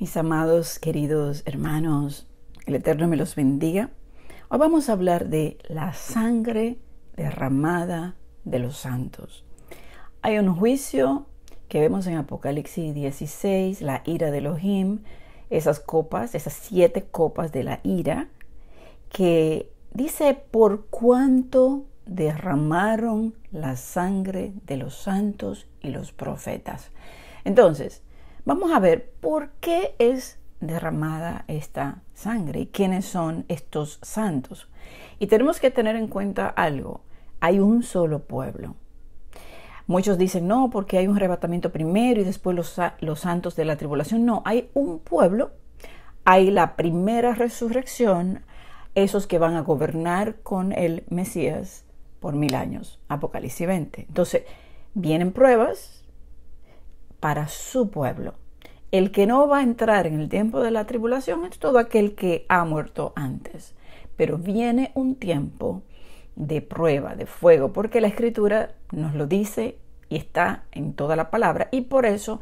Mis amados, queridos hermanos, el Eterno me los bendiga. Hoy vamos a hablar de la sangre derramada de los santos. Hay un juicio que vemos en Apocalipsis 16, la ira de Elohim, esas copas, esas siete copas de la ira, que dice por cuánto derramaron la sangre de los santos y los profetas. Entonces, Vamos a ver por qué es derramada esta sangre y quiénes son estos santos. Y tenemos que tener en cuenta algo, hay un solo pueblo. Muchos dicen, no, porque hay un arrebatamiento primero y después los, santos de la tribulación. No, hay un pueblo, hay la primera resurrección, esos que van a gobernar con el Mesías por mil años, Apocalipsis 20. Entonces, vienen pruebas, para su pueblo. El que no va a entrar en el tiempo de la tribulación es todo aquel que ha muerto antes. Pero viene un tiempo de prueba, de fuego, porque la escritura nos lo dice y está en toda la palabra. Y por eso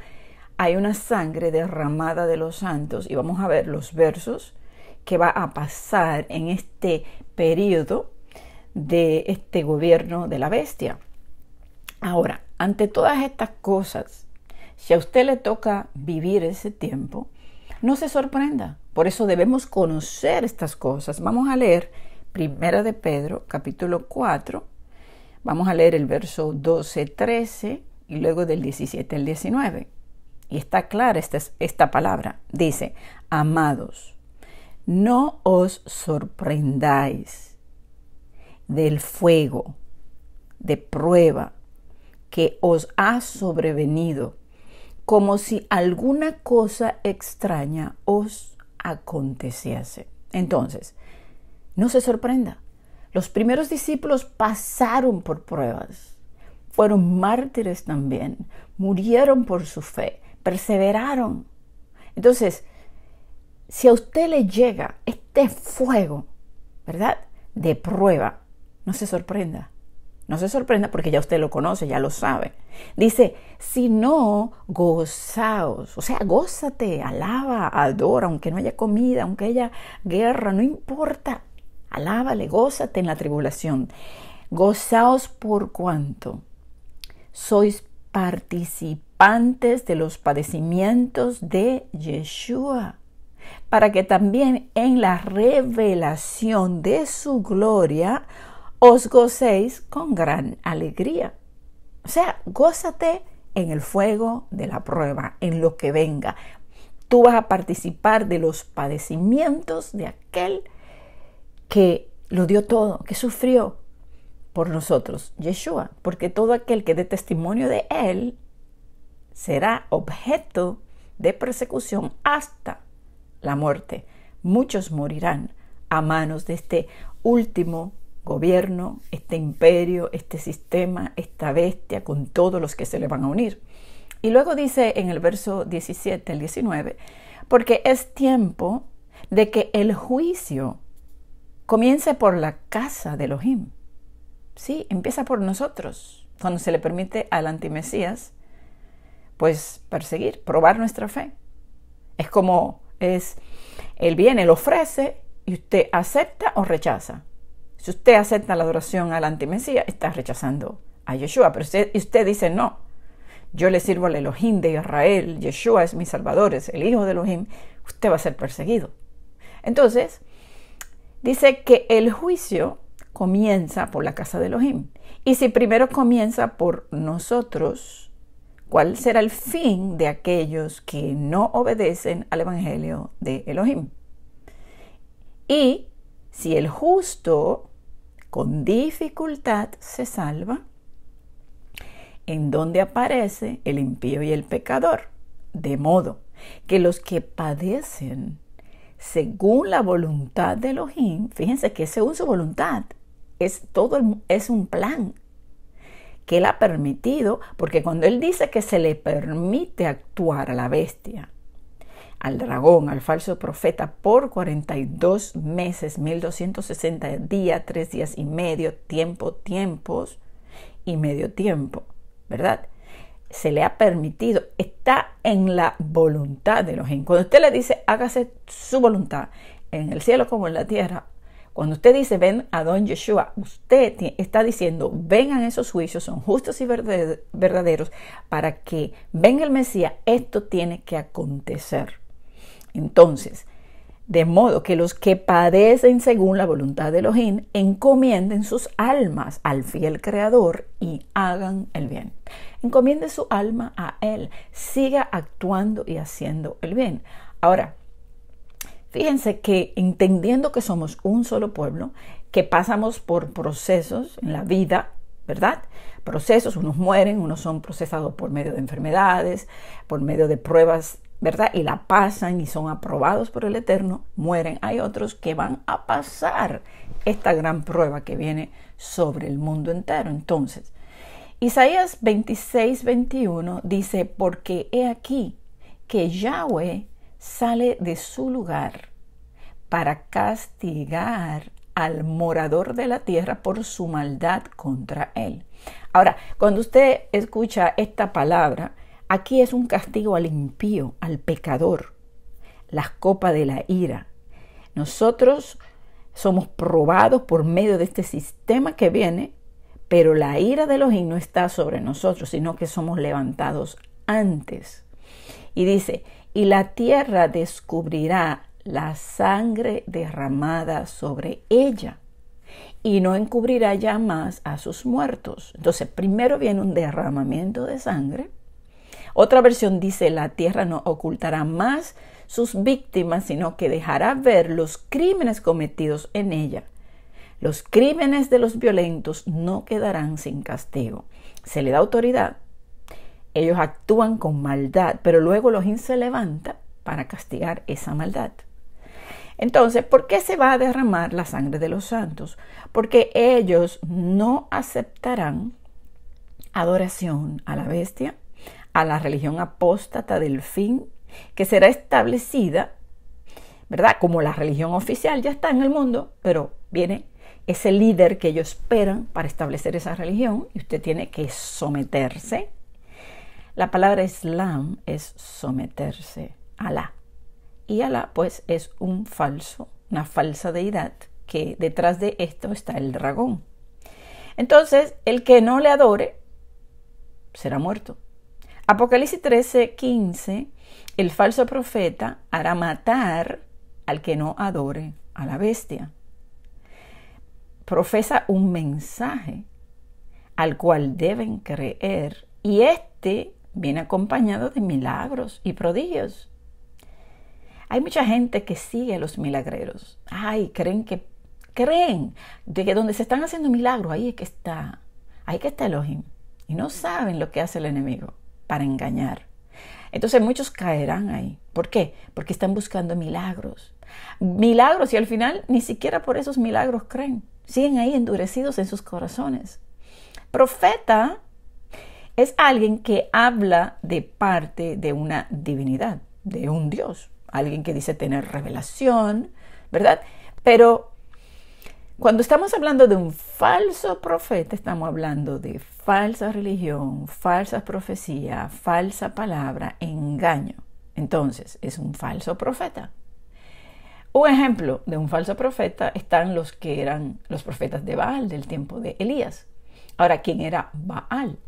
hay una sangre derramada de los santos. Y vamos a ver los versos que va a pasar en este periodo de este gobierno de la bestia. Ahora, ante todas estas cosas, si a usted le toca vivir ese tiempo, no se sorprenda. Por eso debemos conocer estas cosas. Vamos a leer 1 de Pedro, capítulo 4. Vamos a leer el verso 12, 13 y luego del 17 al 19. Y está clara esta, esta palabra. Dice, amados, no os sorprendáis del fuego de prueba que os ha sobrevenido como si alguna cosa extraña os aconteciese. Entonces, no se sorprenda. Los primeros discípulos pasaron por pruebas, fueron mártires también, murieron por su fe, perseveraron. Entonces, si a usted le llega este fuego, ¿verdad? De prueba, no se sorprenda. No se sorprenda porque ya usted lo conoce, ya lo sabe. Dice, si no, gozaos. O sea, gózate, alaba, adora, aunque no haya comida, aunque haya guerra, no importa. Alábale, gózate en la tribulación. Gozaos por cuanto sois participantes de los padecimientos de Yeshua, para que también en la revelación de su gloria os gocéis con gran alegría. O sea, gózate en el fuego de la prueba, en lo que venga. Tú vas a participar de los padecimientos de aquel que lo dio todo, que sufrió por nosotros, Yeshua, porque todo aquel que dé testimonio de él será objeto de persecución hasta la muerte. Muchos morirán a manos de este último gobierno, este imperio, este sistema, esta bestia, con todos los que se le van a unir. Y luego dice en el verso 17 al 19, porque es tiempo de que el juicio comience por la casa de Elohim. Sí, empieza por nosotros, cuando se le permite al antimesías, pues perseguir, probar nuestra fe. Es como es, el bien, lo ofrece y usted acepta o rechaza. Si usted acepta la adoración al antimesía, está rechazando a Yeshua. Pero usted, usted dice no. Yo le sirvo al Elohim de Israel. Yeshua es mi salvador, es el hijo de Elohim. Usted va a ser perseguido. Entonces, dice que el juicio comienza por la casa de Elohim. Y si primero comienza por nosotros, ¿cuál será el fin de aquellos que no obedecen al Evangelio de Elohim? Y si el justo con dificultad se salva, en donde aparece el impío y el pecador, de modo que los que padecen según la voluntad de Elohim, fíjense que según su voluntad, es todo es un plan que él ha permitido, porque cuando él dice que se le permite actuar a la bestia, al dragón, al falso profeta, por 42 meses, 1260 días, tres días y medio, tiempo, tiempos y medio tiempo, ¿verdad? Se le ha permitido, está en la voluntad de los Cuando usted le dice, hágase su voluntad, en el cielo como en la tierra, cuando usted dice, ven a don Yeshua, usted está diciendo, vengan esos juicios, son justos y verdaderos, para que venga el Mesías, esto tiene que acontecer. Entonces, de modo que los que padecen según la voluntad de Elohim encomienden sus almas al fiel Creador y hagan el bien. Encomiende su alma a Él, siga actuando y haciendo el bien. Ahora, fíjense que entendiendo que somos un solo pueblo, que pasamos por procesos en la vida, ¿verdad? Procesos, unos mueren, unos son procesados por medio de enfermedades, por medio de pruebas ¿verdad? Y la pasan y son aprobados por el Eterno, mueren. Hay otros que van a pasar esta gran prueba que viene sobre el mundo entero. Entonces, Isaías 26, 21 dice, porque he aquí que Yahweh sale de su lugar para castigar al morador de la tierra por su maldad contra él. Ahora, cuando usted escucha esta palabra, Aquí es un castigo al impío, al pecador, la copa de la ira. Nosotros somos probados por medio de este sistema que viene, pero la ira de los no está sobre nosotros, sino que somos levantados antes. Y dice, y la tierra descubrirá la sangre derramada sobre ella y no encubrirá ya más a sus muertos. Entonces, primero viene un derramamiento de sangre otra versión dice, la tierra no ocultará más sus víctimas, sino que dejará ver los crímenes cometidos en ella. Los crímenes de los violentos no quedarán sin castigo. Se le da autoridad. Ellos actúan con maldad, pero luego los se levanta para castigar esa maldad. Entonces, ¿por qué se va a derramar la sangre de los santos? Porque ellos no aceptarán adoración a la bestia, a la religión apóstata del fin, que será establecida, ¿verdad? Como la religión oficial ya está en el mundo, pero viene ese líder que ellos esperan para establecer esa religión y usted tiene que someterse. La palabra Islam es someterse a la Y Alá pues es un falso, una falsa deidad que detrás de esto está el dragón. Entonces, el que no le adore será muerto. Apocalipsis 13, 15, el falso profeta hará matar al que no adore a la bestia. Profesa un mensaje al cual deben creer y este viene acompañado de milagros y prodigios. Hay mucha gente que sigue a los milagreros. Ay, creen que creen de que donde se están haciendo milagros, ahí es que está, ahí que está Elohim. Y no saben lo que hace el enemigo para engañar. Entonces muchos caerán ahí. ¿Por qué? Porque están buscando milagros. Milagros y al final ni siquiera por esos milagros creen. Siguen ahí endurecidos en sus corazones. Profeta es alguien que habla de parte de una divinidad, de un Dios, alguien que dice tener revelación, ¿verdad? Pero cuando estamos hablando de un falso profeta, estamos hablando de falsa religión, falsa profecía, falsa palabra, engaño. Entonces, es un falso profeta. Un ejemplo de un falso profeta están los que eran los profetas de Baal del tiempo de Elías. Ahora, ¿quién era Baal?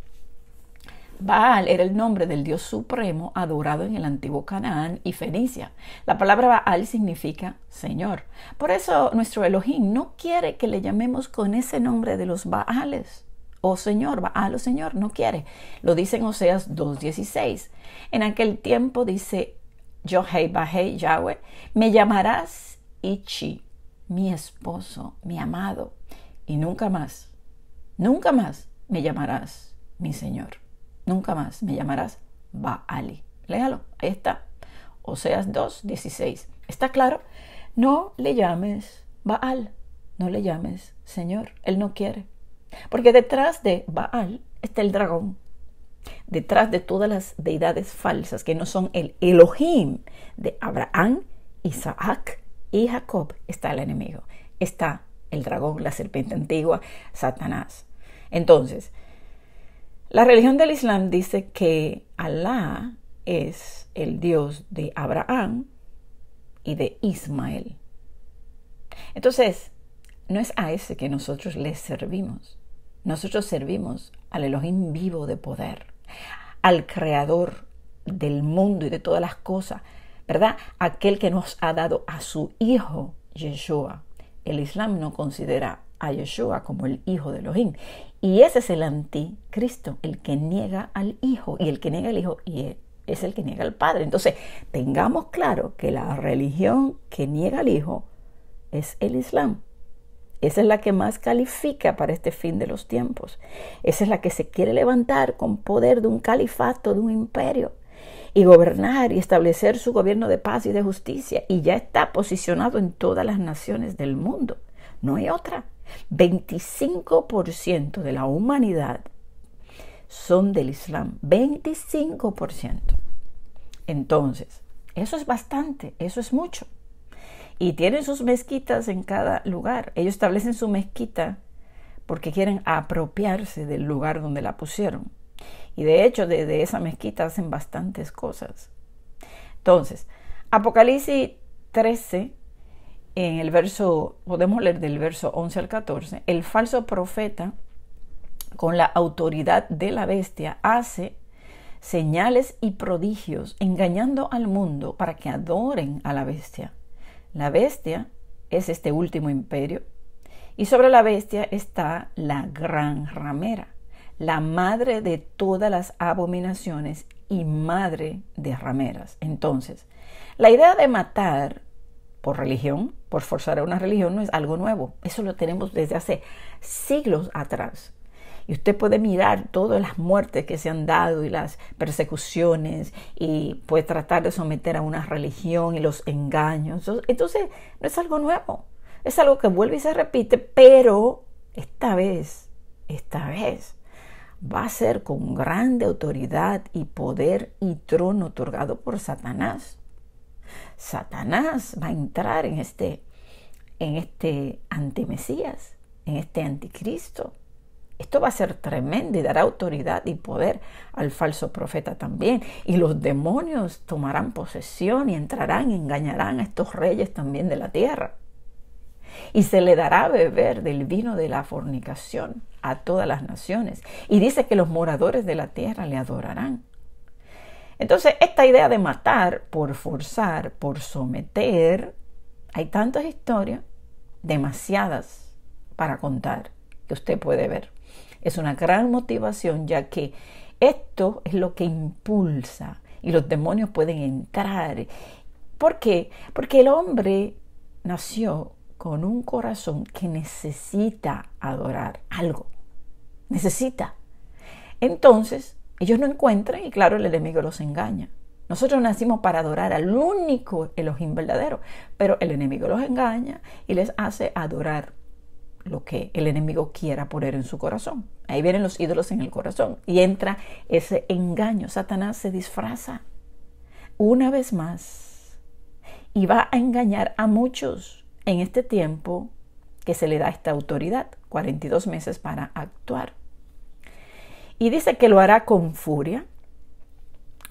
Baal era el nombre del dios supremo adorado en el antiguo Canaán y Fenicia. La palabra Baal significa Señor. Por eso nuestro Elohim no quiere que le llamemos con ese nombre de los Baales. O oh Señor, Baal o oh Señor, no quiere. Lo dice en Oseas 2.16. En aquel tiempo dice, yo hei bahei Yahweh, me llamarás Ichi, mi esposo, mi amado, y nunca más, nunca más me llamarás mi Señor. Nunca más me llamarás Baali. Léalo, ahí está. Oseas 2, 16. ¿Está claro? No le llames Baal, no le llames Señor. Él no quiere. Porque detrás de Baal está el dragón. Detrás de todas las deidades falsas que no son el Elohim de Abraham, Isaac y Jacob está el enemigo. Está el dragón, la serpiente antigua, Satanás. Entonces, la religión del Islam dice que Alá es el Dios de Abraham y de Ismael. Entonces, no es a ese que nosotros le servimos. Nosotros servimos al Elohim vivo de poder, al creador del mundo y de todas las cosas, ¿verdad? Aquel que nos ha dado a su hijo, Yeshua. El Islam no considera a Yeshua como el hijo de Elohim y ese es el anticristo, el que niega al Hijo. Y el que niega al Hijo y e-, es el que niega al Padre. Entonces, tengamos claro que la religión que niega al Hijo es el Islam. Esa es la que más califica para este fin de los tiempos. Esa es la que se quiere levantar con poder de un califato, de un imperio, y gobernar y establecer su gobierno de paz y de justicia. Y ya está posicionado en todas las naciones del mundo. No hay otra. 25% de la humanidad son del Islam. 25%. Entonces, eso es bastante, eso es mucho. Y tienen sus mezquitas en cada lugar. Ellos establecen su mezquita porque quieren apropiarse del lugar donde la pusieron. Y de hecho, de esa mezquita hacen bastantes cosas. Entonces, Apocalipsis 13, en el verso, podemos leer del verso 11 al 14, el falso profeta con la autoridad de la bestia hace señales y prodigios engañando al mundo para que adoren a la bestia. La bestia es este último imperio y sobre la bestia está la gran ramera, la madre de todas las abominaciones y madre de rameras. Entonces, la idea de matar por religión, por forzar a una religión no es algo nuevo. Eso lo tenemos desde hace siglos atrás. Y usted puede mirar todas las muertes que se han dado y las persecuciones y puede tratar de someter a una religión y los engaños. Entonces, no es algo nuevo. Es algo que vuelve y se repite, pero esta vez, esta vez, va a ser con grande autoridad y poder y trono otorgado por Satanás. Satanás va a entrar en este, en este antimesías, en este anticristo. Esto va a ser tremendo y dará autoridad y poder al falso profeta también. Y los demonios tomarán posesión y entrarán y engañarán a estos reyes también de la tierra. Y se le dará a beber del vino de la fornicación a todas las naciones. Y dice que los moradores de la tierra le adorarán entonces, esta idea de matar por forzar, por someter, hay tantas historias, demasiadas para contar, que usted puede ver. Es una gran motivación ya que esto es lo que impulsa y los demonios pueden entrar. ¿Por qué? Porque el hombre nació con un corazón que necesita adorar algo. Necesita. Entonces, ellos no encuentran y claro, el enemigo los engaña. Nosotros nacimos para adorar al único Elohim verdadero, pero el enemigo los engaña y les hace adorar lo que el enemigo quiera poner en su corazón. Ahí vienen los ídolos en el corazón y entra ese engaño. Satanás se disfraza una vez más y va a engañar a muchos en este tiempo que se le da esta autoridad, 42 meses para actuar. Y dice que lo hará con furia,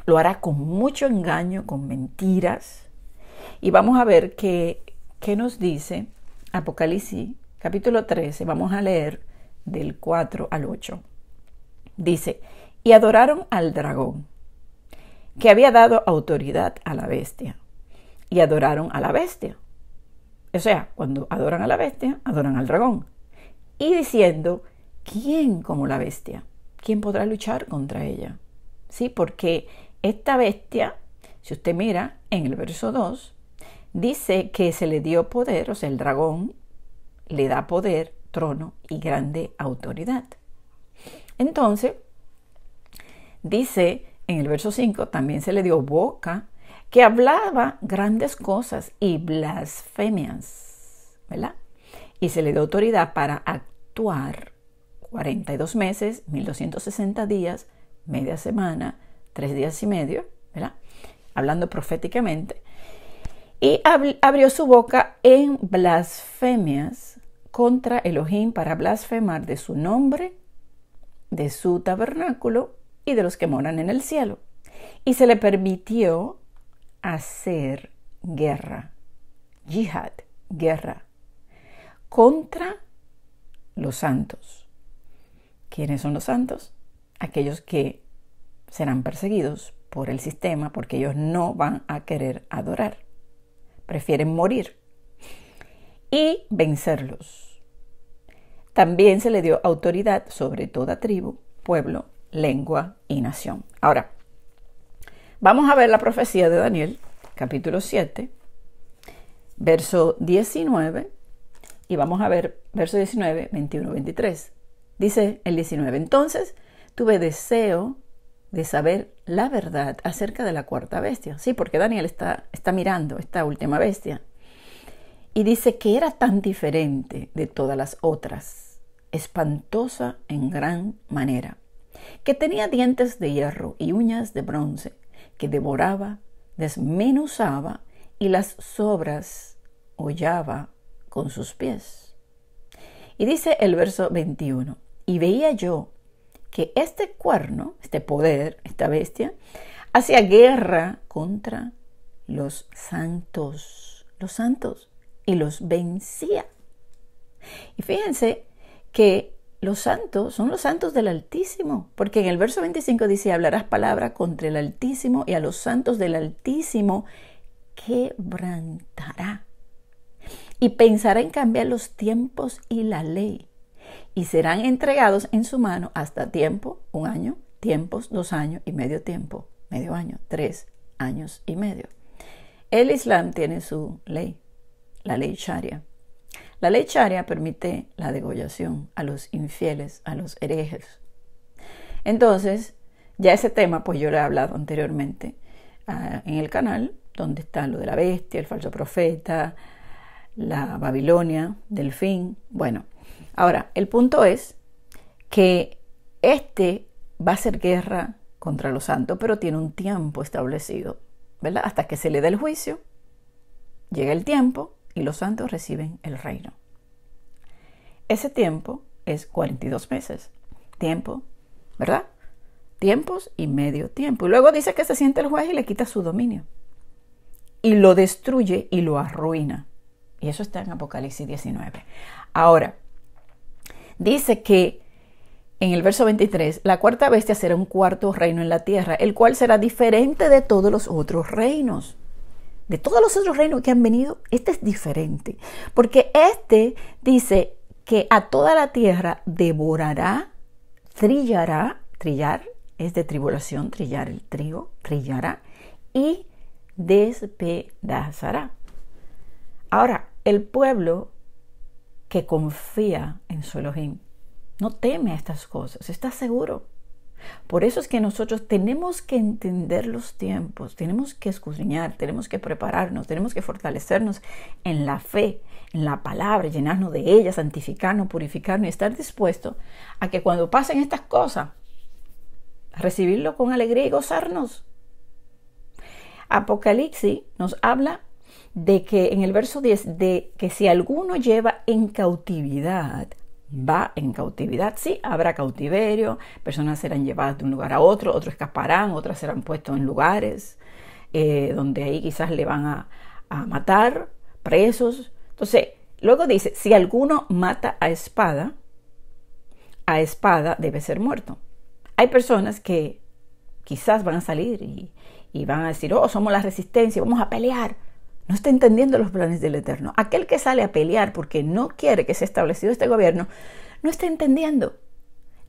lo hará con mucho engaño, con mentiras. Y vamos a ver qué, qué nos dice Apocalipsis capítulo 13, vamos a leer del 4 al 8. Dice, y adoraron al dragón, que había dado autoridad a la bestia, y adoraron a la bestia. O sea, cuando adoran a la bestia, adoran al dragón. Y diciendo, ¿quién como la bestia? ¿quién podrá luchar contra ella? ¿Sí? Porque esta bestia, si usted mira en el verso 2, dice que se le dio poder, o sea, el dragón le da poder, trono y grande autoridad. Entonces, dice en el verso 5, también se le dio boca que hablaba grandes cosas y blasfemias, ¿verdad? Y se le dio autoridad para actuar 42 meses, 1260 días, media semana, tres días y medio, ¿verdad? Hablando proféticamente. Y abrió su boca en blasfemias contra Elohim para blasfemar de su nombre, de su tabernáculo y de los que moran en el cielo. Y se le permitió hacer guerra, yihad, guerra, contra los santos ¿Quiénes son los santos? Aquellos que serán perseguidos por el sistema porque ellos no van a querer adorar. Prefieren morir y vencerlos. También se le dio autoridad sobre toda tribu, pueblo, lengua y nación. Ahora, vamos a ver la profecía de Daniel, capítulo 7, verso 19, y vamos a ver verso 19, 21, 23. Dice el 19, entonces tuve deseo de saber la verdad acerca de la cuarta bestia. Sí, porque Daniel está, está mirando esta última bestia. Y dice que era tan diferente de todas las otras, espantosa en gran manera, que tenía dientes de hierro y uñas de bronce, que devoraba, desmenuzaba y las sobras hollaba con sus pies. Y dice el verso 21, y veía yo que este cuerno, este poder, esta bestia, hacía guerra contra los santos, los santos, y los vencía. Y fíjense que los santos son los santos del Altísimo, porque en el verso 25 dice, hablarás palabra contra el Altísimo y a los santos del Altísimo quebrantará. Y pensará en cambiar los tiempos y la ley y serán entregados en su mano hasta tiempo, un año, tiempos, dos años y medio tiempo, medio año, tres años y medio. El Islam tiene su ley, la ley sharia. La ley sharia permite la degollación a los infieles, a los herejes. Entonces, ya ese tema, pues yo lo he hablado anteriormente ah, en el canal, donde está lo de la bestia, el falso profeta, la Babilonia, del fin. Bueno, Ahora, el punto es que este va a ser guerra contra los santos, pero tiene un tiempo establecido, ¿verdad? Hasta que se le dé el juicio, llega el tiempo y los santos reciben el reino. Ese tiempo es 42 meses. Tiempo, ¿verdad? Tiempos y medio tiempo. Y luego dice que se siente el juez y le quita su dominio. Y lo destruye y lo arruina. Y eso está en Apocalipsis 19. Ahora, Dice que en el verso 23, la cuarta bestia será un cuarto reino en la tierra, el cual será diferente de todos los otros reinos. De todos los otros reinos que han venido, este es diferente. Porque este dice que a toda la tierra devorará, trillará, trillar es de tribulación, trillar el trigo, trillará y despedazará. Ahora, el pueblo que confía en su Elohim. No teme a estas cosas, está seguro. Por eso es que nosotros tenemos que entender los tiempos, tenemos que escudriñar, tenemos que prepararnos, tenemos que fortalecernos en la fe, en la palabra, llenarnos de ella, santificarnos, purificarnos y estar dispuesto a que cuando pasen estas cosas, recibirlo con alegría y gozarnos. Apocalipsis nos habla de que en el verso 10, de que si alguno lleva en cautividad, va en cautividad, sí, habrá cautiverio, personas serán llevadas de un lugar a otro, otros escaparán, otras serán puestos en lugares eh, donde ahí quizás le van a, matar, presos. Entonces, luego dice, si alguno mata a espada, a espada debe ser muerto. Hay personas que quizás van a salir y, y van a decir, oh, somos la resistencia, vamos a pelear no está entendiendo los planes del Eterno. Aquel que sale a pelear porque no quiere que sea establecido este gobierno, no está entendiendo.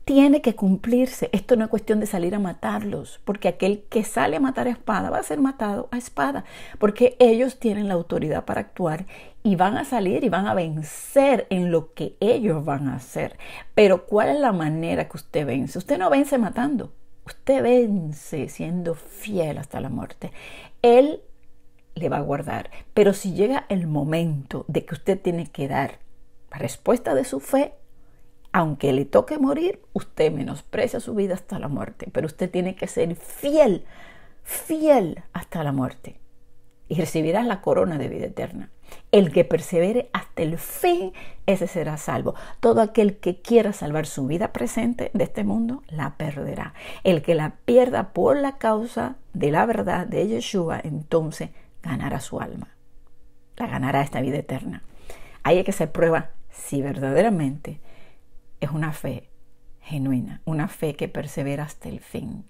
Tiene que cumplirse. Esto no es cuestión de salir a matarlos, porque aquel que sale a matar a espada va a ser matado a espada, porque ellos tienen la autoridad para actuar y van a salir y van a vencer en lo que ellos van a hacer. Pero ¿cuál es la manera que usted vence? Usted no vence matando, usted vence siendo fiel hasta la muerte. Él le va a guardar. Pero si llega el momento de que usted tiene que dar la respuesta de su fe, aunque le toque morir, usted menosprecia su vida hasta la muerte, pero usted tiene que ser fiel, fiel hasta la muerte. Y recibirás la corona de vida eterna. El que persevere hasta el fin, ese será salvo. Todo aquel que quiera salvar su vida presente de este mundo, la perderá. El que la pierda por la causa de la verdad de Yeshua, entonces ganará su alma, la ganará esta vida eterna. Ahí es que se prueba si verdaderamente es una fe genuina, una fe que persevera hasta el fin.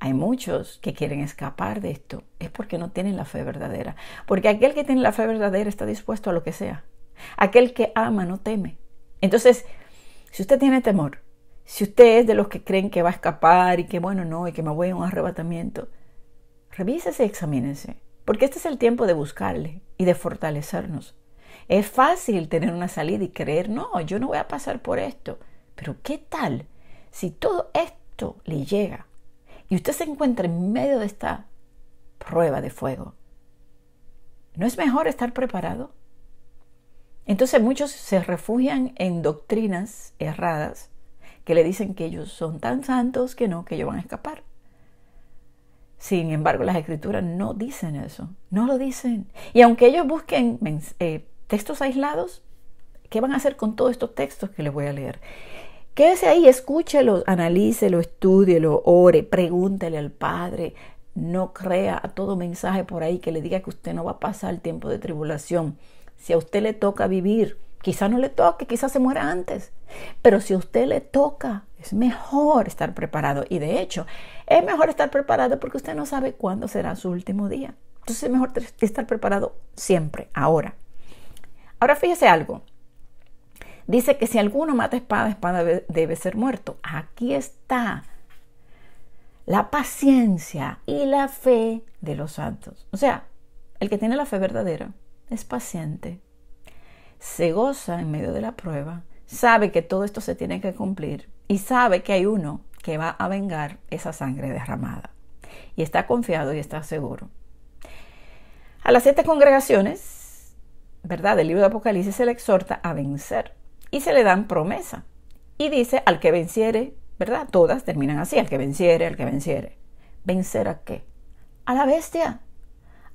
Hay muchos que quieren escapar de esto, es porque no tienen la fe verdadera, porque aquel que tiene la fe verdadera está dispuesto a lo que sea. Aquel que ama no teme. Entonces, si usted tiene temor, si usted es de los que creen que va a escapar y que bueno, no, y que me voy a un arrebatamiento, revísese y examínense. Porque este es el tiempo de buscarle y de fortalecernos. Es fácil tener una salida y creer, no, yo no voy a pasar por esto. Pero ¿qué tal si todo esto le llega y usted se encuentra en medio de esta prueba de fuego? ¿No es mejor estar preparado? Entonces muchos se refugian en doctrinas erradas que le dicen que ellos son tan santos que no, que ellos van a escapar. Sin embargo, las escrituras no dicen eso, no lo dicen. Y aunque ellos busquen eh, textos aislados, ¿qué van a hacer con todos estos textos que les voy a leer? Quédese ahí, escúchelo, analícelo, estudielo, ore, pregúntele al Padre. No crea a todo mensaje por ahí que le diga que usted no va a pasar el tiempo de tribulación. Si a usted le toca vivir, quizá no le toque, quizá se muera antes. Pero si a usted le toca, es mejor estar preparado y de hecho es mejor estar preparado porque usted no sabe cuándo será su último día. Entonces es mejor estar preparado siempre, ahora. Ahora fíjese algo. Dice que si alguno mata espada, espada debe ser muerto. Aquí está la paciencia y la fe de los santos. O sea, el que tiene la fe verdadera es paciente, se goza en medio de la prueba, sabe que todo esto se tiene que cumplir y sabe que hay uno que va a vengar esa sangre derramada. Y está confiado y está seguro. A las siete congregaciones, ¿verdad? Del libro de Apocalipsis se le exhorta a vencer y se le dan promesa. Y dice al que venciere, ¿verdad? Todas terminan así, al que venciere, al que venciere. ¿Vencer a qué? A la bestia,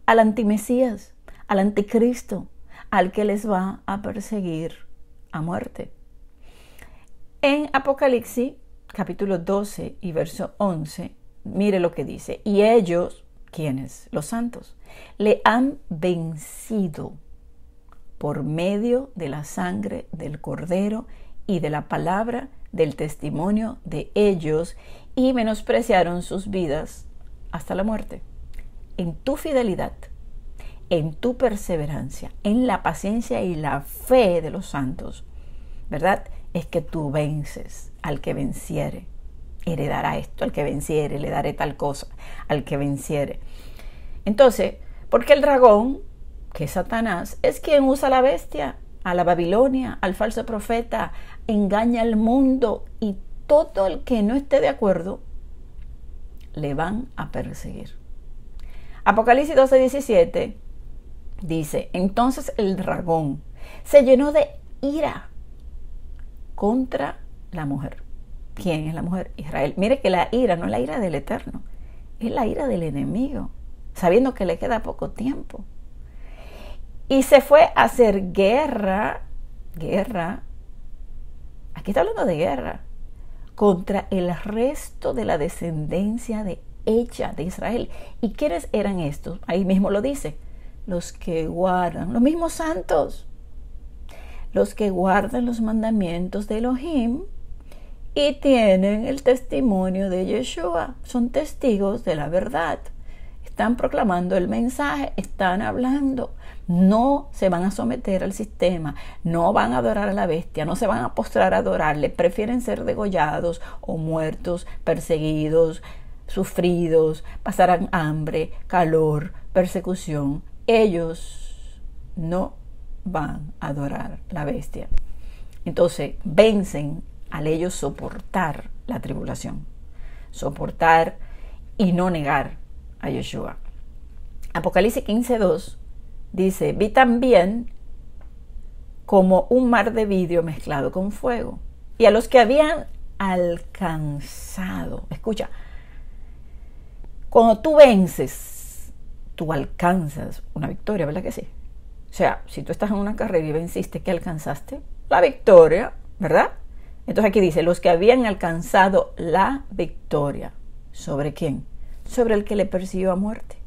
al antimesías, al anticristo, al que les va a perseguir a muerte. En Apocalipsis capítulo 12 y verso 11, mire lo que dice, y ellos, ¿quiénes? Los santos, le han vencido por medio de la sangre del cordero y de la palabra del testimonio de ellos y menospreciaron sus vidas hasta la muerte. En tu fidelidad, en tu perseverancia, en la paciencia y la fe de los santos, ¿verdad? es que tú vences al que venciere, heredará esto, al que venciere, le daré tal cosa, al que venciere. Entonces, porque el dragón, que es Satanás, es quien usa la bestia, a la Babilonia, al falso profeta, engaña al mundo y todo el que no esté de acuerdo le van a perseguir. Apocalipsis 12, 17 dice, entonces el dragón se llenó de ira contra la mujer. ¿Quién es la mujer? Israel. Mire que la ira no es la ira del Eterno, es la ira del enemigo, sabiendo que le queda poco tiempo. Y se fue a hacer guerra, guerra, aquí está hablando de guerra, contra el resto de la descendencia de hecha de Israel. ¿Y quiénes eran estos? Ahí mismo lo dice, los que guardan, los mismos santos, los que guardan los mandamientos de Elohim y tienen el testimonio de Yeshua, son testigos de la verdad, están proclamando el mensaje, están hablando, no se van a someter al sistema, no van a adorar a la bestia, no se van a postrar a adorarle, prefieren ser degollados o muertos, perseguidos, sufridos, pasarán hambre, calor, persecución. Ellos no van a adorar la bestia. Entonces, vencen al ellos soportar la tribulación, soportar y no negar a Yeshua. Apocalipsis 15.2 dice, vi también como un mar de vidrio mezclado con fuego. Y a los que habían alcanzado, escucha, cuando tú vences, tú alcanzas una victoria, ¿verdad que sí? O sea, si tú estás en una carrera y venciste, ¿qué alcanzaste? La victoria, ¿verdad? Entonces aquí dice, los que habían alcanzado la victoria. ¿Sobre quién? Sobre el que le persiguió a muerte.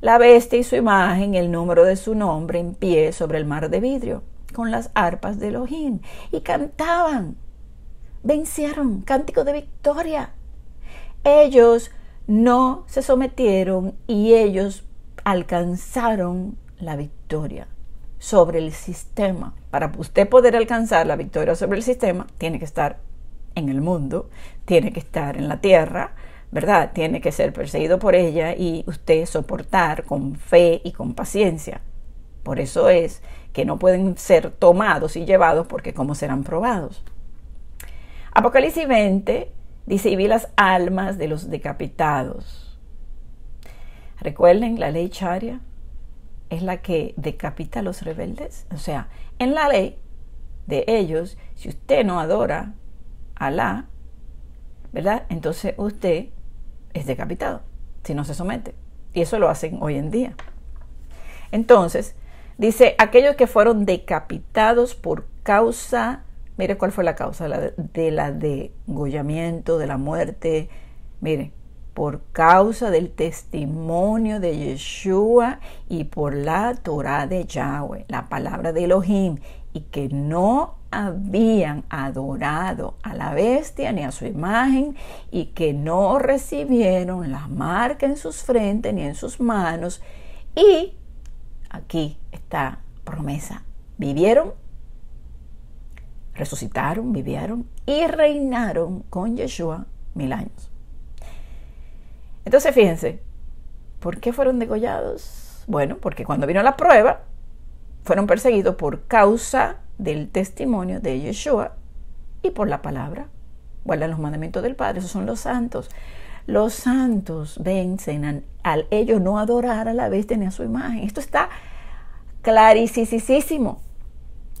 La bestia y su imagen, el número de su nombre, en pie sobre el mar de vidrio, con las arpas de Elohim. Y cantaban, vencieron, cántico de victoria. Ellos no se sometieron y ellos alcanzaron la victoria sobre el sistema. Para usted poder alcanzar la victoria sobre el sistema, tiene que estar en el mundo, tiene que estar en la tierra, ¿verdad? Tiene que ser perseguido por ella y usted soportar con fe y con paciencia. Por eso es que no pueden ser tomados y llevados porque cómo serán probados. Apocalipsis 20 dice, y vi las almas de los decapitados. Recuerden la ley charia, es la que decapita a los rebeldes. O sea, en la ley de ellos, si usted no adora a Alá, ¿verdad? Entonces usted es decapitado si no se somete. Y eso lo hacen hoy en día. Entonces, dice, aquellos que fueron decapitados por causa, mire cuál fue la causa, de, de la degollamiento, de la muerte, mire, por causa del testimonio de Yeshua y por la Torah de Yahweh, la palabra de Elohim, y que no habían adorado a la bestia ni a su imagen y que no recibieron la marca en sus frentes ni en sus manos. Y aquí está promesa. Vivieron, resucitaron, vivieron y reinaron con Yeshua mil años. Entonces, fíjense, ¿por qué fueron degollados? Bueno, porque cuando vino la prueba, fueron perseguidos por causa del testimonio de Yeshua y por la palabra. Guardan los mandamientos del Padre, esos son los santos. Los santos vencen al ellos no adorar a la bestia ni a su imagen. Esto está clarísimo.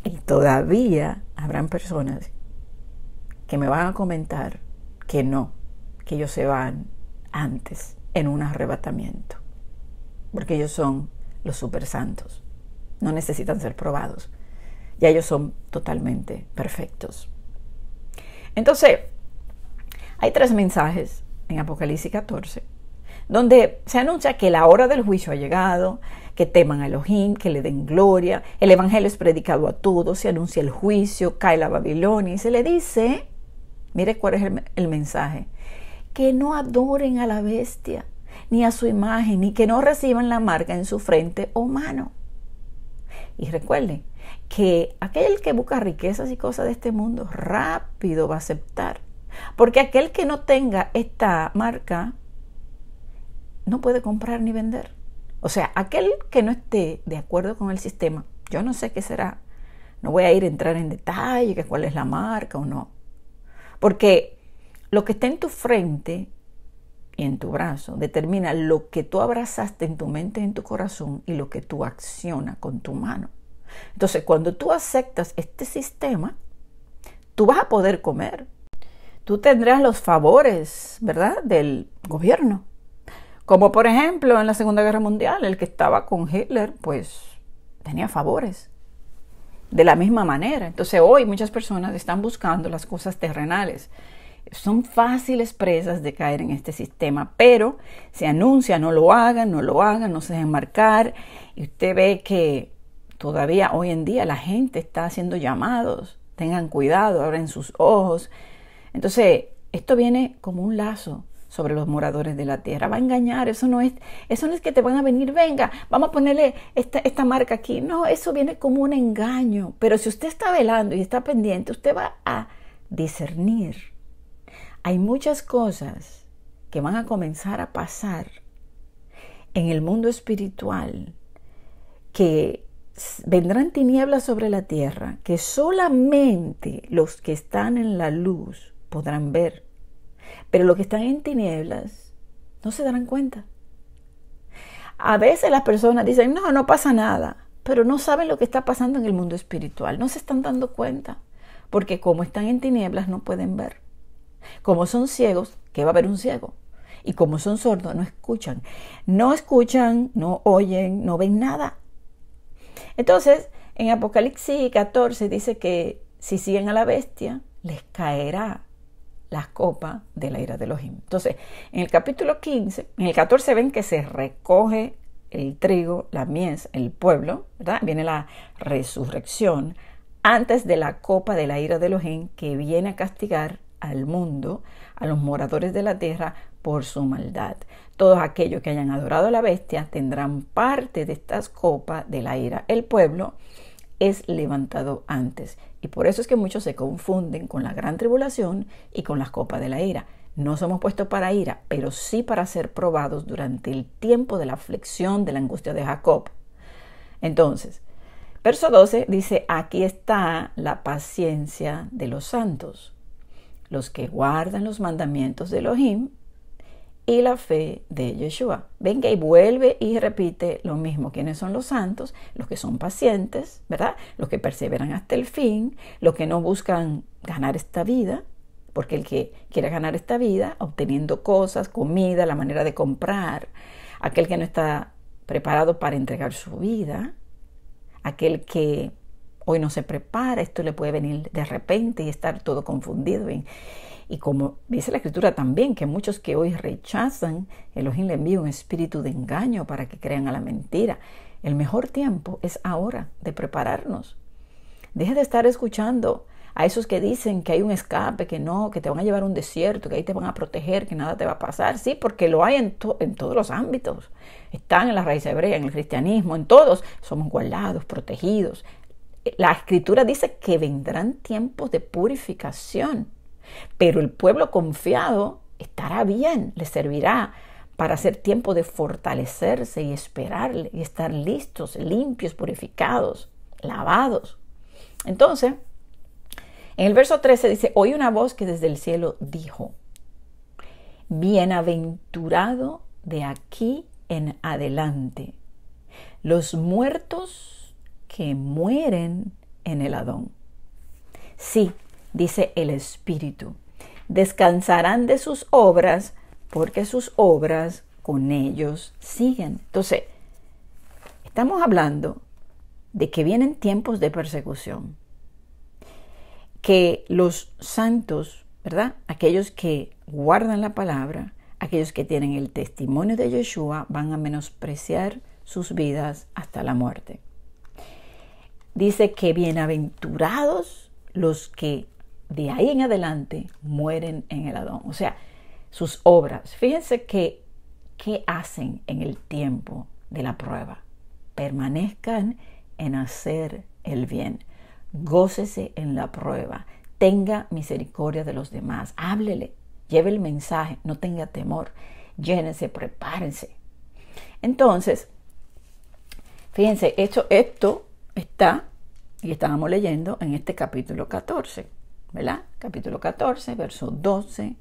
Y todavía habrán personas que me van a comentar que no, que ellos se van antes en un arrebatamiento, porque ellos son los supersantos, no necesitan ser probados, ya ellos son totalmente perfectos. Entonces, hay tres mensajes en Apocalipsis 14 donde se anuncia que la hora del juicio ha llegado, que teman a Elohim, que le den gloria, el Evangelio es predicado a todos, se anuncia el juicio, cae la Babilonia y se le dice, mire cuál es el, el mensaje, que no adoren a la bestia, ni a su imagen, ni que no reciban la marca en su frente o mano. Y recuerden que aquel que busca riquezas y cosas de este mundo rápido va a aceptar, porque aquel que no tenga esta marca no puede comprar ni vender. O sea, aquel que no esté de acuerdo con el sistema, yo no sé qué será. No voy a ir a entrar en detalle que cuál es la marca o no. Porque lo que está en tu frente y en tu brazo determina lo que tú abrazaste en tu mente y en tu corazón y lo que tú acciona con tu mano. Entonces, cuando tú aceptas este sistema, tú vas a poder comer. Tú tendrás los favores, ¿verdad?, del gobierno. Como por ejemplo en la Segunda Guerra Mundial, el que estaba con Hitler, pues tenía favores. De la misma manera. Entonces hoy muchas personas están buscando las cosas terrenales son fáciles presas de caer en este sistema, pero se anuncia, no lo hagan, no lo hagan, no se dejen marcar. Y usted ve que todavía hoy en día la gente está haciendo llamados, tengan cuidado, abren sus ojos. Entonces, esto viene como un lazo sobre los moradores de la tierra. Va a engañar, eso no es, eso no es que te van a venir, venga, vamos a ponerle esta, esta marca aquí. No, eso viene como un engaño. Pero si usted está velando y está pendiente, usted va a discernir hay muchas cosas que van a comenzar a pasar en el mundo espiritual que vendrán tinieblas sobre la tierra que solamente los que están en la luz podrán ver. Pero los que están en tinieblas no se darán cuenta. A veces las personas dicen, no, no pasa nada, pero no saben lo que está pasando en el mundo espiritual, no se están dando cuenta, porque como están en tinieblas no pueden ver. Como son ciegos, ¿qué va a haber un ciego? Y como son sordos, no escuchan. No escuchan, no oyen, no ven nada. Entonces, en Apocalipsis 14 dice que si siguen a la bestia, les caerá la copa de la ira de los Entonces, en el capítulo 15, en el 14 ven que se recoge el trigo, la mies, el pueblo, ¿verdad? Viene la resurrección antes de la copa de la ira de Elohim que viene a castigar al mundo, a los moradores de la tierra, por su maldad. Todos aquellos que hayan adorado a la bestia tendrán parte de estas copas de la ira. El pueblo es levantado antes. Y por eso es que muchos se confunden con la gran tribulación y con las copas de la ira. No somos puestos para ira, pero sí para ser probados durante el tiempo de la aflicción de la angustia de Jacob. Entonces, verso 12 dice, aquí está la paciencia de los santos los que guardan los mandamientos de Elohim y la fe de Yeshua. Venga y vuelve y repite lo mismo. ¿Quiénes son los santos? Los que son pacientes, ¿verdad? Los que perseveran hasta el fin, los que no buscan ganar esta vida, porque el que quiere ganar esta vida, obteniendo cosas, comida, la manera de comprar, aquel que no está preparado para entregar su vida, aquel que hoy no se prepara, esto le puede venir de repente y estar todo confundido. Y, y como dice la escritura también, que muchos que hoy rechazan, Elohim le envía un espíritu de engaño para que crean a la mentira. El mejor tiempo es ahora de prepararnos. Deje de estar escuchando a esos que dicen que hay un escape, que no, que te van a llevar a un desierto, que ahí te van a proteger, que nada te va a pasar. Sí, porque lo hay en, en todos los ámbitos. Están en la raíz hebrea, en el cristianismo, en todos. Somos guardados, protegidos la escritura dice que vendrán tiempos de purificación, pero el pueblo confiado estará bien, le servirá para hacer tiempo de fortalecerse y esperar y estar listos, limpios, purificados, lavados. Entonces, en el verso 13 dice, oí una voz que desde el cielo dijo, bienaventurado de aquí en adelante, los muertos que mueren en el Adón. Sí, dice el Espíritu, descansarán de sus obras porque sus obras con ellos siguen. Entonces, estamos hablando de que vienen tiempos de persecución, que los santos, ¿verdad? Aquellos que guardan la palabra, aquellos que tienen el testimonio de Yeshua, van a menospreciar sus vidas hasta la muerte dice que bienaventurados los que de ahí en adelante mueren en el Adón, o sea, sus obras. Fíjense que qué hacen en el tiempo de la prueba. Permanezcan en hacer el bien. Gócese en la prueba. Tenga misericordia de los demás. Háblele. Lleve el mensaje. No tenga temor. Llénese. prepárense. Entonces, fíjense, esto, esto está, y estábamos leyendo en este capítulo 14, ¿verdad? Capítulo 14, verso 12,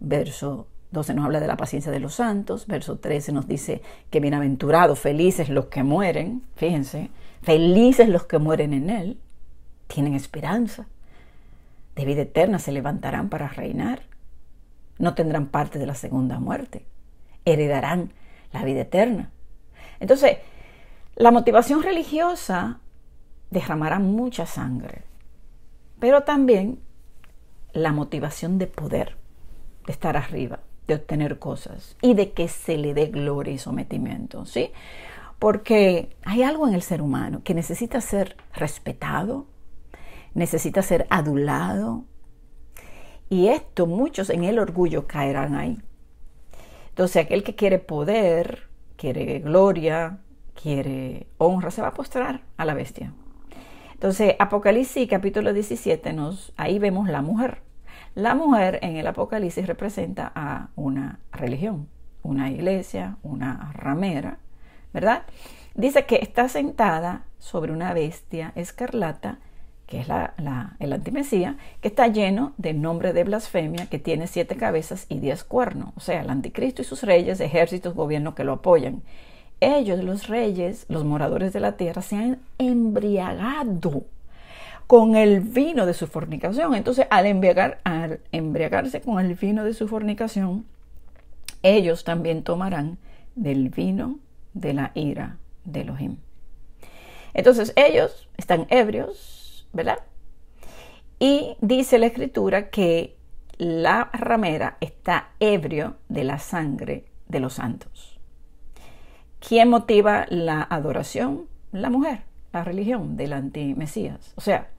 verso 12 nos habla de la paciencia de los santos, verso 13 nos dice que bienaventurados, felices los que mueren, fíjense, felices los que mueren en Él, tienen esperanza, de vida eterna se levantarán para reinar, no tendrán parte de la segunda muerte, heredarán la vida eterna. Entonces, la motivación religiosa derramará mucha sangre, pero también la motivación de poder, de estar arriba, de obtener cosas y de que se le dé gloria y sometimiento, ¿sí? Porque hay algo en el ser humano que necesita ser respetado, necesita ser adulado, y esto muchos en el orgullo caerán ahí. Entonces aquel que quiere poder, quiere gloria, quiere honra, se va a postrar a la bestia. Entonces, Apocalipsis capítulo 17, nos, ahí vemos la mujer. La mujer en el Apocalipsis representa a una religión, una iglesia, una ramera, ¿verdad? Dice que está sentada sobre una bestia escarlata, que es la, el antimesía, que está lleno de nombre de blasfemia, que tiene siete cabezas y diez cuernos, o sea, el anticristo y sus reyes, ejércitos, gobiernos que lo apoyan ellos, los reyes, los moradores de la tierra, se han embriagado con el vino de su fornicación. Entonces, al, al embriagarse con el vino de su fornicación, ellos también tomarán del vino de la ira de Elohim. Entonces, ellos están ebrios, ¿verdad? Y dice la escritura que la ramera está ebrio de la sangre de los santos. ¿Quién motiva la adoración? La mujer, la religión del antimesías. O sea,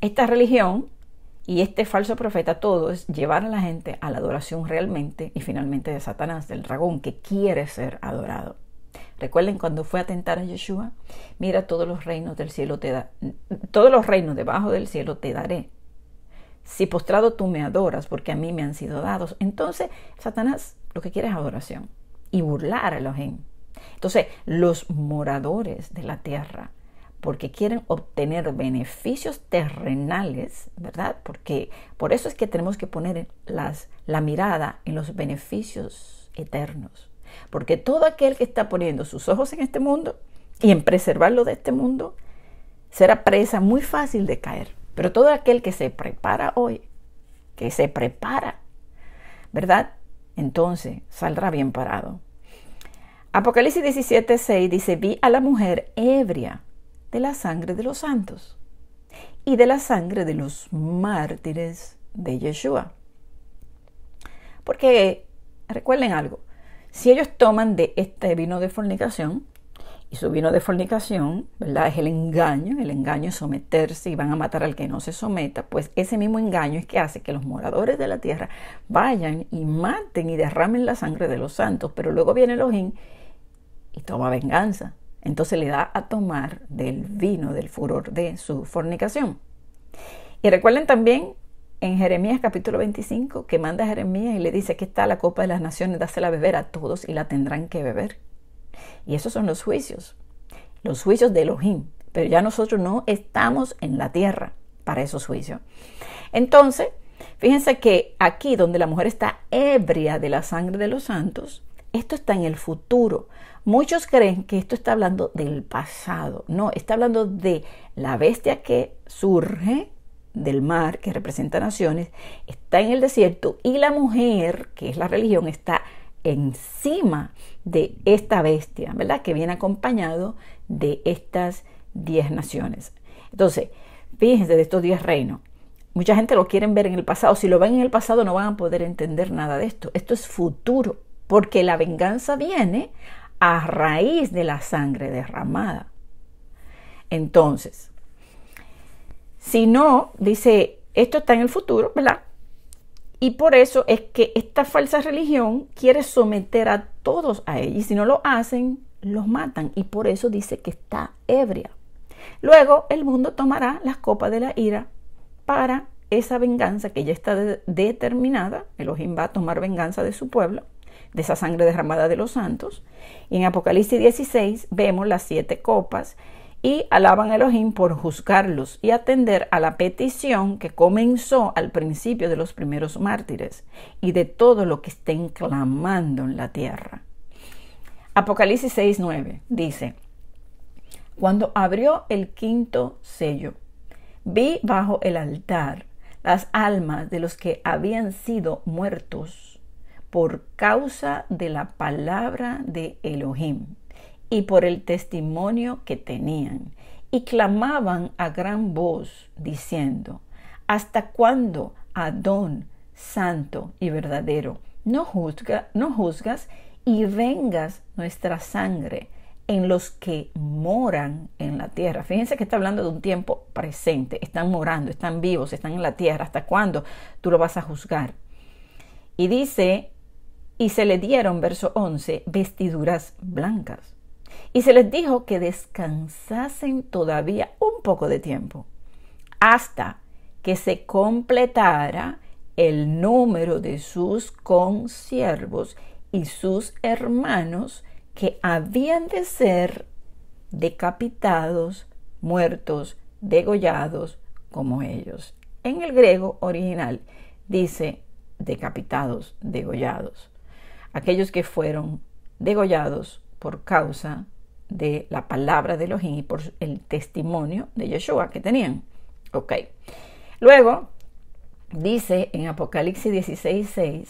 esta religión y este falso profeta, todo es llevar a la gente a la adoración realmente y finalmente de Satanás, del dragón que quiere ser adorado. Recuerden cuando fue a tentar a Yeshua, mira todos los reinos del cielo te da, todos los reinos debajo del cielo te daré. Si postrado tú me adoras, porque a mí me han sido dados, entonces Satanás lo que quiere es adoración y burlar a los gente entonces, los moradores de la tierra, porque quieren obtener beneficios terrenales, ¿verdad? Porque por eso es que tenemos que poner la mirada en los beneficios eternos. Porque todo aquel que está poniendo sus ojos en este mundo y en preservarlo de este mundo, será presa muy fácil de caer. Pero todo aquel que se prepara hoy, que se prepara, ¿verdad? Entonces saldrá bien parado. Apocalipsis 17, dice, vi a la mujer ebria de la sangre de los santos y de la sangre de los mártires de Yeshua. Porque recuerden algo, si ellos toman de este vino de fornicación, y su vino de fornicación, ¿verdad? Es el engaño, el engaño es someterse y van a matar al que no se someta, pues ese mismo engaño es que hace que los moradores de la tierra vayan y maten y derramen la sangre de los santos, pero luego viene el ojín y toma venganza. Entonces le da a tomar del vino del furor de su fornicación. Y recuerden también en Jeremías capítulo 25 que manda a Jeremías y le dice, que está la copa de las naciones, dásela a beber a todos y la tendrán que beber. Y esos son los juicios, los juicios de Elohim. Pero ya nosotros no estamos en la tierra para esos juicios. Entonces, fíjense que aquí donde la mujer está ebria de la sangre de los santos, esto está en el futuro, Muchos creen que esto está hablando del pasado. No, está hablando de la bestia que surge del mar, que representa naciones, está en el desierto y la mujer, que es la religión, está encima de esta bestia, ¿verdad? Que viene acompañado de estas diez naciones. Entonces, fíjense de estos diez reinos. Mucha gente lo quieren ver en el pasado. Si lo ven en el pasado no van a poder entender nada de esto. Esto es futuro, porque la venganza viene a raíz de la sangre derramada. Entonces, si no, dice, esto está en el futuro, ¿verdad? Y por eso es que esta falsa religión quiere someter a todos a ella. Y si no lo hacen, los matan. Y por eso dice que está ebria. Luego el mundo tomará las copas de la ira para esa venganza que ya está determinada. determinada. Elohim va a tomar venganza de su pueblo de esa sangre derramada de los santos. en Apocalipsis 16 vemos las siete copas y alaban a Elohim por juzgarlos y atender a la petición que comenzó al principio de los primeros mártires y de todo lo que estén clamando en la tierra. Apocalipsis 6:9 dice, cuando abrió el quinto sello, vi bajo el altar las almas de los que habían sido muertos por causa de la palabra de Elohim y por el testimonio que tenían, y clamaban a gran voz, diciendo, ¿Hasta cuándo, Adón, santo y verdadero, no, juzga, no juzgas y vengas nuestra sangre en los que moran en la tierra. Fíjense que está hablando de un tiempo presente. Están morando, están vivos, están en la tierra. ¿Hasta cuándo tú lo vas a juzgar? Y dice y se le dieron, verso 11, vestiduras blancas. Y se les dijo que descansasen todavía un poco de tiempo, hasta que se completara el número de sus consiervos y sus hermanos que habían de ser decapitados, muertos, degollados como ellos. En el griego original dice decapitados, degollados aquellos que fueron degollados por causa de la palabra de Elohim y por el testimonio de Yeshua que tenían. Ok. Luego, dice en Apocalipsis 16:6,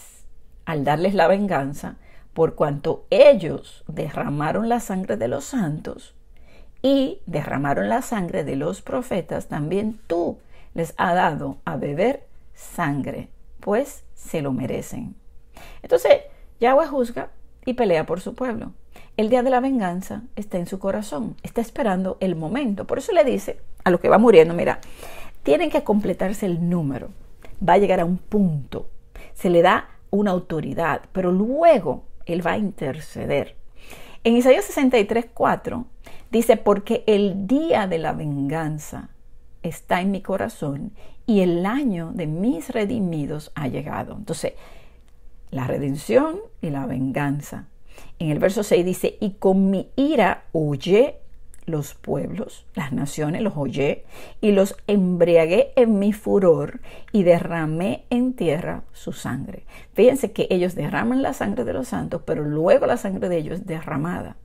al darles la venganza, por cuanto ellos derramaron la sangre de los santos y derramaron la sangre de los profetas, también tú les has dado a beber sangre, pues se lo merecen. Entonces, Yahweh juzga y pelea por su pueblo. El día de la venganza está en su corazón, está esperando el momento. Por eso le dice a lo que va muriendo, mira, tienen que completarse el número. Va a llegar a un punto. Se le da una autoridad, pero luego él va a interceder. En Isaías 63, 4 dice, porque el día de la venganza está en mi corazón y el año de mis redimidos ha llegado. Entonces, la redención y la venganza. En el verso 6 dice, y con mi ira huyé los pueblos, las naciones, los oyé, y los embriagué en mi furor y derramé en tierra su sangre. Fíjense que ellos derraman la sangre de los santos, pero luego la sangre de ellos es derramada.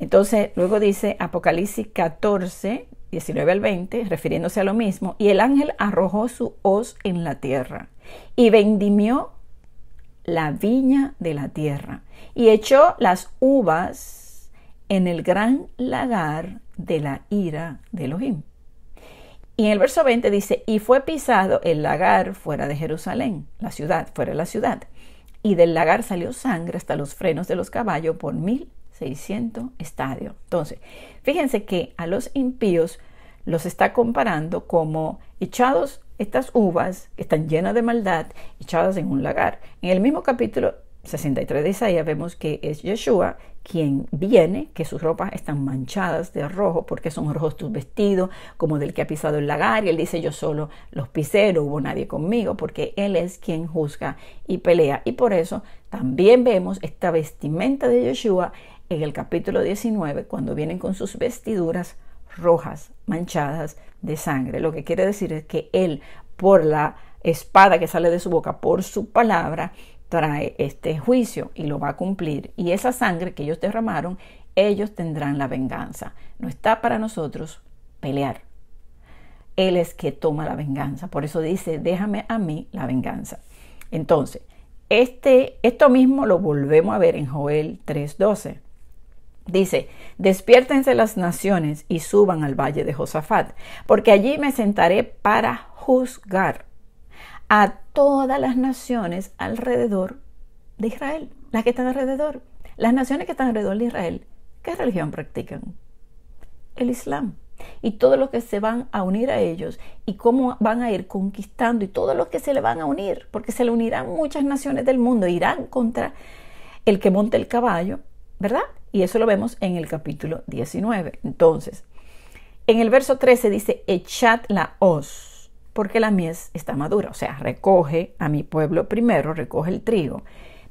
Entonces, luego dice Apocalipsis 14, 19 al 20, refiriéndose a lo mismo, y el ángel arrojó su hoz en la tierra y vendimió la viña de la tierra y echó las uvas en el gran lagar de la ira de Elohim. Y en el verso 20 dice, y fue pisado el lagar fuera de Jerusalén, la ciudad, fuera de la ciudad, y del lagar salió sangre hasta los frenos de los caballos por seiscientos estadios. Entonces, fíjense que a los impíos los está comparando como echados estas uvas que están llenas de maldad, echadas en un lagar. En el mismo capítulo 63 de Isaías vemos que es Yeshua quien viene, que sus ropas están manchadas de rojo porque son rojos tus vestidos, como del que ha pisado el lagar, y él dice yo solo los pisé, no hubo nadie conmigo, porque él es quien juzga y pelea. Y por eso también vemos esta vestimenta de Yeshua en el capítulo 19, cuando vienen con sus vestiduras rojas, manchadas de sangre. Lo que quiere decir es que él, por la espada que sale de su boca, por su palabra, trae este juicio y lo va a cumplir. Y esa sangre que ellos derramaron, ellos tendrán la venganza. No está para nosotros pelear. Él es que toma la venganza. Por eso dice, déjame a mí la venganza. Entonces, este, esto mismo lo volvemos a ver en Joel 3.12. Dice, despiértense las naciones y suban al valle de Josafat, porque allí me sentaré para juzgar a todas las naciones alrededor de Israel, las que están alrededor, las naciones que están alrededor de Israel. ¿Qué religión practican? El Islam. Y todos los que se van a unir a ellos y cómo van a ir conquistando y todos los que se le van a unir, porque se le unirán muchas naciones del mundo, irán contra el que monte el caballo, ¿verdad? Y eso lo vemos en el capítulo 19. Entonces, en el verso 13 dice, echad la hoz, porque la mies está madura. O sea, recoge a mi pueblo primero, recoge el trigo.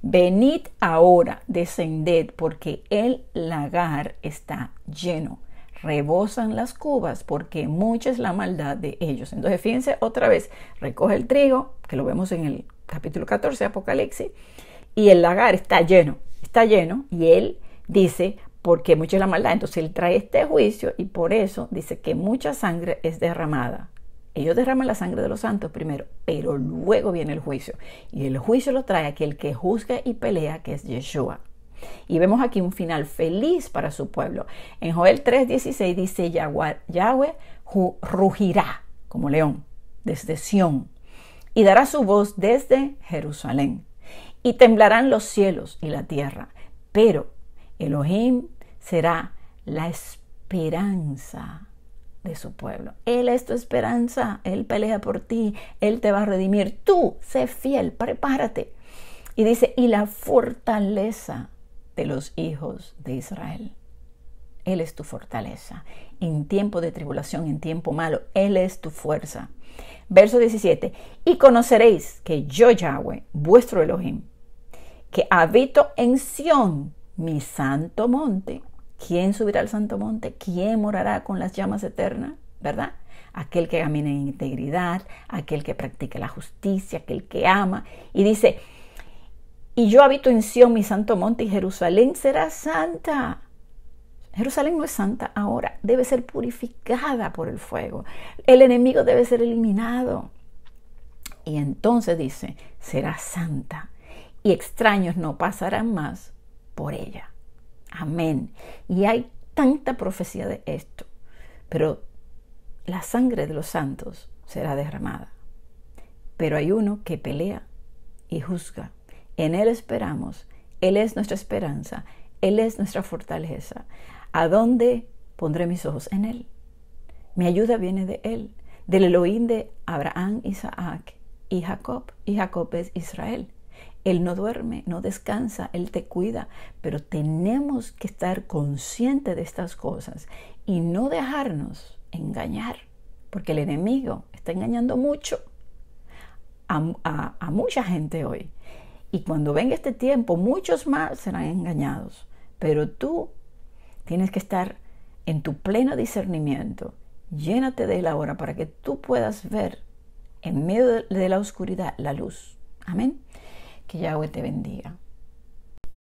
Venid ahora, descended, porque el lagar está lleno. Rebosan las cubas, porque mucha es la maldad de ellos. Entonces, fíjense otra vez, recoge el trigo, que lo vemos en el capítulo 14 Apocalipsis, y el lagar está lleno, está lleno, y él dice, porque mucha es la maldad. Entonces él trae este juicio y por eso dice que mucha sangre es derramada. Ellos derraman la sangre de los santos primero, pero luego viene el juicio. Y el juicio lo trae aquel que juzga y pelea, que es Yeshua. Y vemos aquí un final feliz para su pueblo. En Joel 3:16 dice, Yahweh rugirá como león desde Sión y dará su voz desde Jerusalén. Y temblarán los cielos y la tierra, pero Elohim será la esperanza de su pueblo. Él es tu esperanza, Él pelea por ti, Él te va a redimir. Tú, sé fiel, prepárate. Y dice, y la fortaleza de los hijos de Israel. Él es tu fortaleza. En tiempo de tribulación, en tiempo malo, Él es tu fuerza. Verso 17, y conoceréis que yo Yahweh, vuestro Elohim, que habito en Sión, mi santo monte. ¿Quién subirá al santo monte? ¿Quién morará con las llamas eternas? ¿Verdad? Aquel que camine en integridad, aquel que practica la justicia, aquel que ama. Y dice, y yo habito en Sion, mi santo monte, y Jerusalén será santa. Jerusalén no es santa ahora, debe ser purificada por el fuego. El enemigo debe ser eliminado. Y entonces dice, será santa. Y extraños no pasarán más por ella. Amén. Y hay tanta profecía de esto, pero la sangre de los santos será derramada. Pero hay uno que pelea y juzga. En Él esperamos. Él es nuestra esperanza. Él es nuestra fortaleza. ¿A dónde pondré mis ojos? En Él. Mi ayuda viene de Él, del Elohim de Abraham, Isaac y Jacob. Y Jacob es Israel. Él no duerme, no descansa, Él te cuida, pero tenemos que estar conscientes de estas cosas y no dejarnos engañar, porque el enemigo está engañando mucho a, mucha gente hoy. Y cuando venga este tiempo, muchos más serán engañados, pero tú tienes que estar en tu pleno discernimiento. Llénate de la hora para que tú puedas ver en medio de la oscuridad la luz. Amén. Que Yahweh te bendiga.